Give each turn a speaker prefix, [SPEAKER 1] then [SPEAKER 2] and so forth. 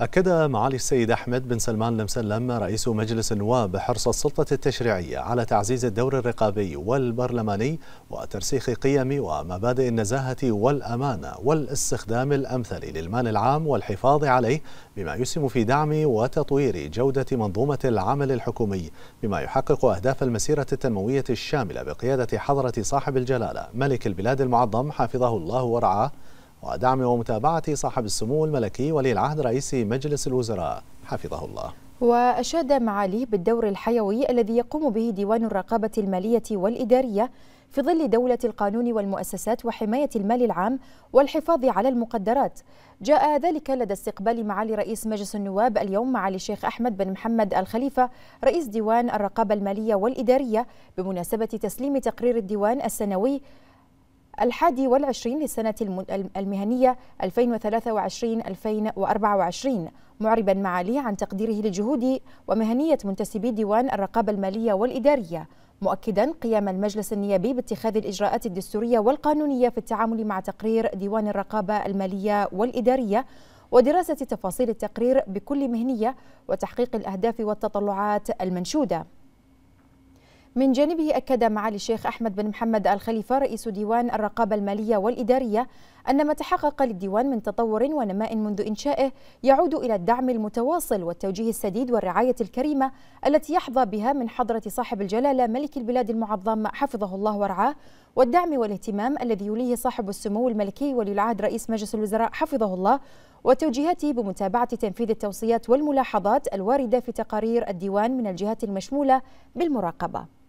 [SPEAKER 1] أكد معالي السيد أحمد بن سلمان المسلم رئيس مجلس النواب حرص السلطة التشريعية على تعزيز الدور الرقابي والبرلماني وترسيخ قيم ومبادئ النزاهة والأمانة والاستخدام الأمثل للمال العام والحفاظ عليه بما يسهم في دعم وتطوير جودة منظومة العمل الحكومي بما يحقق أهداف المسيرة التنموية الشاملة بقيادة حضرة صاحب الجلالة ملك البلاد المعظم حفظه الله ورعاه ودعم ومتابعة صاحب السمو الملكي ولي العهد رئيس مجلس الوزراء حفظه الله
[SPEAKER 2] وأشاد معاليه بالدور الحيوي الذي يقوم به ديوان الرقابة المالية والإدارية في ظل دولة القانون والمؤسسات وحماية المال العام والحفاظ على المقدرات جاء ذلك لدى استقبال معالي رئيس مجلس النواب اليوم معالي الشيخ أحمد بن محمد الخليفة رئيس ديوان الرقابة المالية والإدارية بمناسبة تسليم تقرير الديوان السنوي الحادي والعشرين للسنة المهنية 2023-2024 معربا معاليه عن تقديره لجهود ومهنية منتسبي ديوان الرقابة المالية والإدارية مؤكدا قيام المجلس النيابي باتخاذ الإجراءات الدستورية والقانونية في التعامل مع تقرير ديوان الرقابة المالية والإدارية ودراسة تفاصيل التقرير بكل مهنية وتحقيق الأهداف والتطلعات المنشودة من جانبه أكد معالي الشيخ أحمد بن محمد الخليفة رئيس ديوان الرقابة المالية والإدارية أن ما تحقق للديوان من تطور ونماء منذ إنشائه يعود إلى الدعم المتواصل والتوجيه السديد والرعاية الكريمة التي يحظى بها من حضرة صاحب الجلالة ملك البلاد المعظم حفظه الله ورعاه والدعم والاهتمام الذي يوليه صاحب السمو الملكي ولي العهد رئيس مجلس الوزراء حفظه الله وتوجيهاته بمتابعة تنفيذ التوصيات والملاحظات الواردة في تقارير الديوان من الجهات المشمولة بالمراقبة